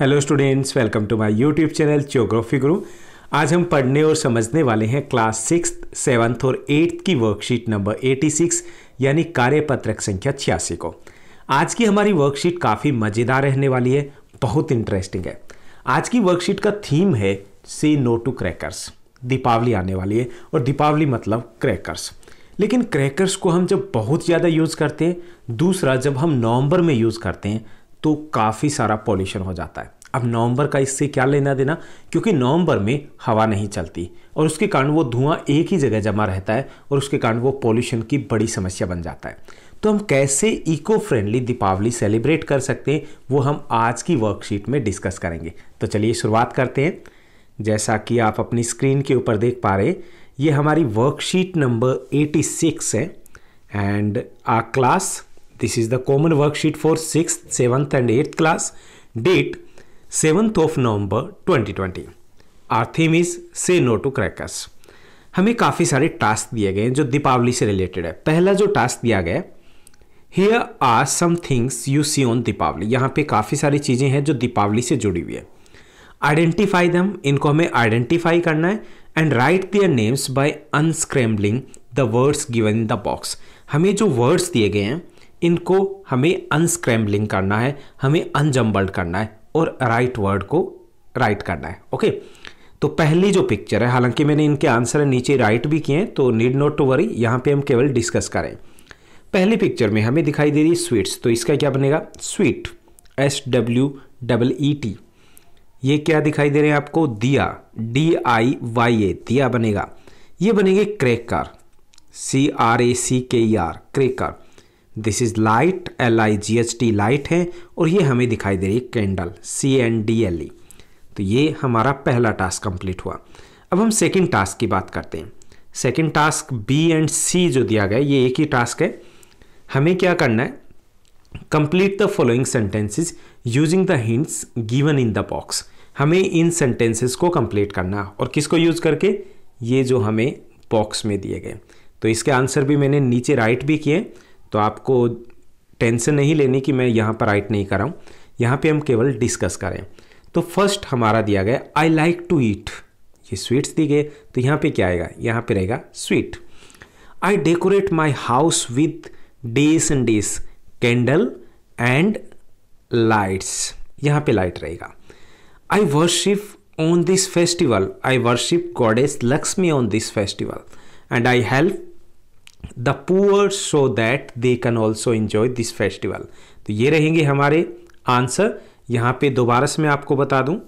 Hello students welcome to my YouTube channel geography guru आज हम पढ़ने और समझने वाले हैं क्लास सिक्स सेवन्थ और एट्थ की वर्कशीट नंबर 86 यानी कार्यपत्रक संख्या छियासी को आज की हमारी वर्कशीट काफ़ी मज़ेदार रहने वाली है बहुत इंटरेस्टिंग है आज की वर्कशीट का थीम है से नो टू क्रैकर्स दीपावली आने वाली है और दीपावली मतलब क्रैकर्स लेकिन क्रैकर्स को हम जब बहुत ज़्यादा यूज़ करते हैं दूसरा जब हम नवंबर में यूज़ करते हैं तो काफ़ी सारा पॉल्यूशन हो जाता है अब नवंबर का इससे क्या लेना देना क्योंकि नवंबर में हवा नहीं चलती और उसके कारण वो धुआं एक ही जगह जमा रहता है और उसके कारण वो पॉल्यूशन की बड़ी समस्या बन जाता है तो हम कैसे इको फ्रेंडली दीपावली सेलिब्रेट कर सकते हैं वो हम आज की वर्कशीट में डिस्कस करेंगे तो चलिए शुरुआत करते हैं जैसा कि आप अपनी स्क्रीन के ऊपर देख पा रहे ये हमारी वर्कशीट नंबर 86 है and uh class This is the common worksheet for 6th, 7th and 8th class. Date 7th of November 2020. Our theme is Say No to Crackers. हमें काफ़ी सारे टास्क दिए गए हैं जो दीपावली से रिलेटेड है पहला जो टास्क दिया गया है here are some things you see on Deepavali यहाँ पे काफ़ी सारी चीज़ें हैं जो दीपावली से जुड़ी हुई है आइडेंटिफाई दम इनको हमें आइडेंटिफाई करना है and write their names by unscrambling the words given in the box हमें जो वर्ड्स दिए गए हैं इनको हमें अनस्क्रैम्बलिंग करना है हमें अनजम्बल्ड करना है और राइट वर्ड को राइट करना है ओके तो पहली जो पिक्चर है हालांकि मैंने इनके आंसर नीचे राइट भी किए हैं तो नीड नॉट टू वरी यहाँ पे हम केवल डिस्कस करें पहली पिक्चर में हमें दिखाई दे रही स्वीट्स तो इसका क्या बनेगा sweet S W double E T ये क्या दिखाई दे रहे हैं आपको दिया डी आई वाई ए दिया बनेगा ये बनेंगे cracker C R A C K E R cracker this is light L I G H T light है और ये हमें दिखाई दे रही है candle C N D L E तो ये हमारा पहला टास्क कंप्लीट हुआ अब हम सेकेंड टास्क की बात करते हैं second task B and C जो दिया गया ये एक ही टास्क है हमें क्या करना है complete the following sentences using the hints given in the box हमें इन सेंटेंसेस को कंप्लीट करना और किसको यूज करके ये जो हमें बॉक्स में दिए गए तो इसके आंसर भी मैंने नीचे राइट भी किए तो आपको टेंशन नहीं लेनी कि मैं यहाँ पर राइट नहीं कर रहा हूँ यहाँ पर हम केवल डिस्कस करें तो फर्स्ट हमारा दिया गया आई लाइक टू ईट ये स्वीट्स दी गए तो यहाँ पे क्या आएगा यहाँ पे रहेगा sweet I decorate my house with diyas and diyas candle and lights यहाँ पे लाइट रहेगा I worship on this festival I worship goddess Lakshmi on this festival and I help the poor so that they can also enjoy this festival तो ये रहेंगे हमारे answer यहाँ पे दोबारा से मैं आपको बता दूँ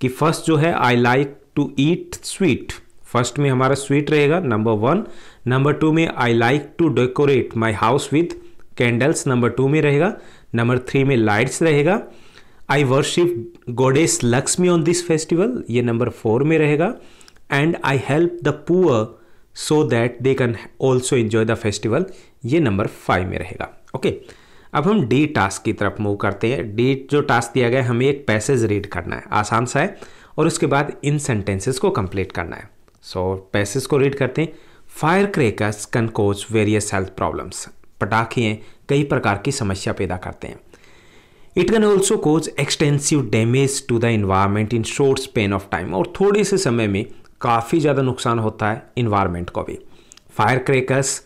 कि फर्स्ट जो है I like to eat sweet first में हमारा स्वीट रहेगा नंबर वन नंबर टू में I like to decorate my house with candles number two में रहेगा नंबर थ्री में लाइट्स रहेगा I worship goddess Lakshmi on this festival ये नंबर फोर में रहेगा and I help the poor so that they can also enjoy the festival ये number five में रहेगा ओके अब हम डी टास्क की तरफ मूव करते हैं डी जो टास्क दिया गया है हमें एक पैसेज रीड करना है आसान सा है और उसके बाद इन सेंटेंसेस को कंप्लीट करना है सो so, पैसेज को रीड करते हैं fire crackers can cause various health problems पटाखे कई प्रकार की समस्या पैदा करते हैं it can also cause extensive damage to the environment in short span of time और थोड़े से समय में काफ़ी ज़्यादा नुकसान होता है इन्वायरमेंट को भी fire crackers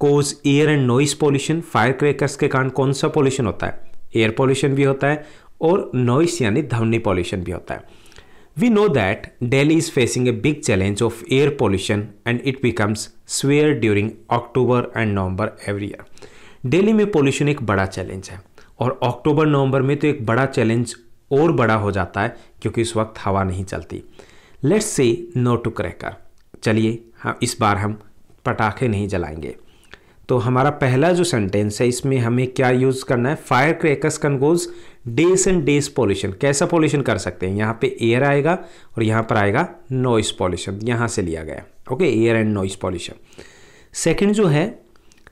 cause air and noise pollution fire crackers के कारण कौन सा पॉल्यूशन होता है एयर पॉल्यूशन भी होता है और नॉइस यानी ध्वनि पॉल्यूशन भी होता है we know that Delhi is facing a big challenge of air pollution and it becomes severe during October and November every year Delhi में पोल्यूशन एक बड़ा चैलेंज है और अक्टूबर नवंबर में तो एक बड़ा चैलेंज और बड़ा हो जाता है क्योंकि उस वक्त हवा नहीं चलती let's say no to cracker चलिए हम इस बार हम पटाखे नहीं जलाएंगे तो हमारा पहला जो सेंटेंस है इसमें हमें क्या यूज़ करना है fire crackers cause dash and dash pollution कैसा पॉल्यूशन कर सकते हैं यहाँ पे एयर आएगा और यहाँ पर आएगा नॉइस पॉल्यूशन यहाँ से लिया गया okay air and noise pollution second जो है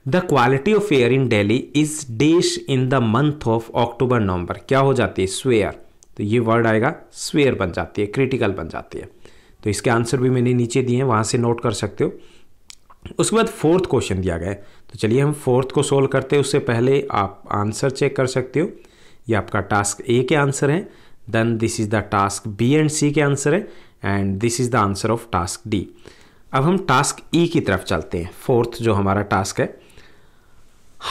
the quality of air in Delhi is dash in the month of October November क्या हो जाती है स्वेयर तो ये वर्ड आएगा स्वेयर बन जाती है क्रिटिकल बन जाती है तो इसके आंसर भी मैंने नीचे दिए हैं वहाँ से नोट कर सकते हो उसके बाद फोर्थ क्वेश्चन दिया गया है तो चलिए हम फोर्थ को सोल्व करते हैं उससे पहले आप आंसर चेक कर सकते हो ये आपका टास्क ए के आंसर है then this is the task B and C के आंसर है and this is the answer of task D अब हम टास्क ई e की तरफ चलते हैं फोर्थ जो हमारा टास्क है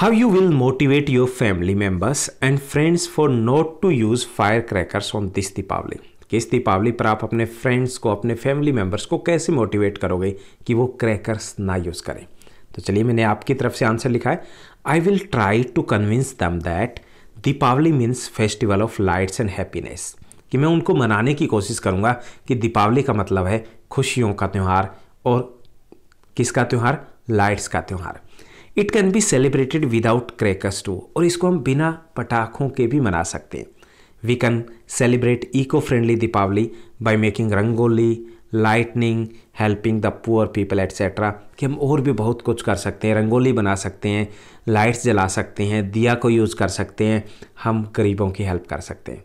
how you will motivate your family members and friends for not to use fire crackers on this Deepavali कि इस दीपावली पर आप अपने फ्रेंड्स को अपने फैमिली मेम्बर्स को कैसे मोटिवेट करोगे कि वो क्रैकर्स ना यूज़ करें तो चलिए मैंने आपकी तरफ से आंसर लिखा है I will try to convince them that Deepavali means festival of lights and happiness कि मैं उनको मनाने की कोशिश करूँगा कि दीपावली का मतलब है खुशियों का त्यौहार और किसका त्यौहार लाइट्स का त्यौहार it can be celebrated without crackers too और इसको हम बिना पटाखों के भी मना सकते हैं we can celebrate eco-friendly Deepavali by making rangoli lighting helping the poor people etcetera कि हम और भी बहुत कुछ कर सकते हैं रंगोली बना सकते हैं लाइट्स जला सकते हैं दिया को यूज़ कर सकते हैं हम गरीबों की हेल्प कर सकते हैं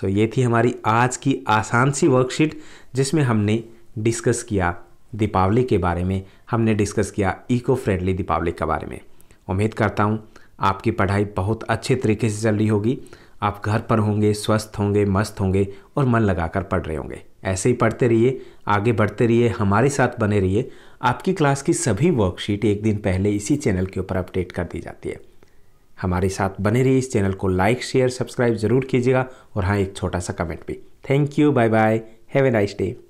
सो so, ये थी हमारी आज की आसान सी वर्कशीट जिसमें हमने डिस्कस किया दीपावली के बारे में हमने डिस्कस किया इको फ्रेंडली दीपावली के बारे में उम्मीद करता हूँ आपकी पढ़ाई बहुत अच्छे तरीके से चल रही होगी आप घर पर होंगे स्वस्थ होंगे मस्त होंगे और मन लगाकर पढ़ रहे होंगे ऐसे ही पढ़ते रहिए आगे बढ़ते रहिए हमारे साथ बने रहिए आपकी क्लास की सभी वर्कशीट एक दिन पहले इसी चैनल के ऊपर अपडेट कर दी जाती है हमारे साथ बने रहिए इस चैनल को लाइक शेयर सब्सक्राइब जरूर कीजिएगा और हाँ एक छोटा सा कमेंट भी thank you bye bye have a nice day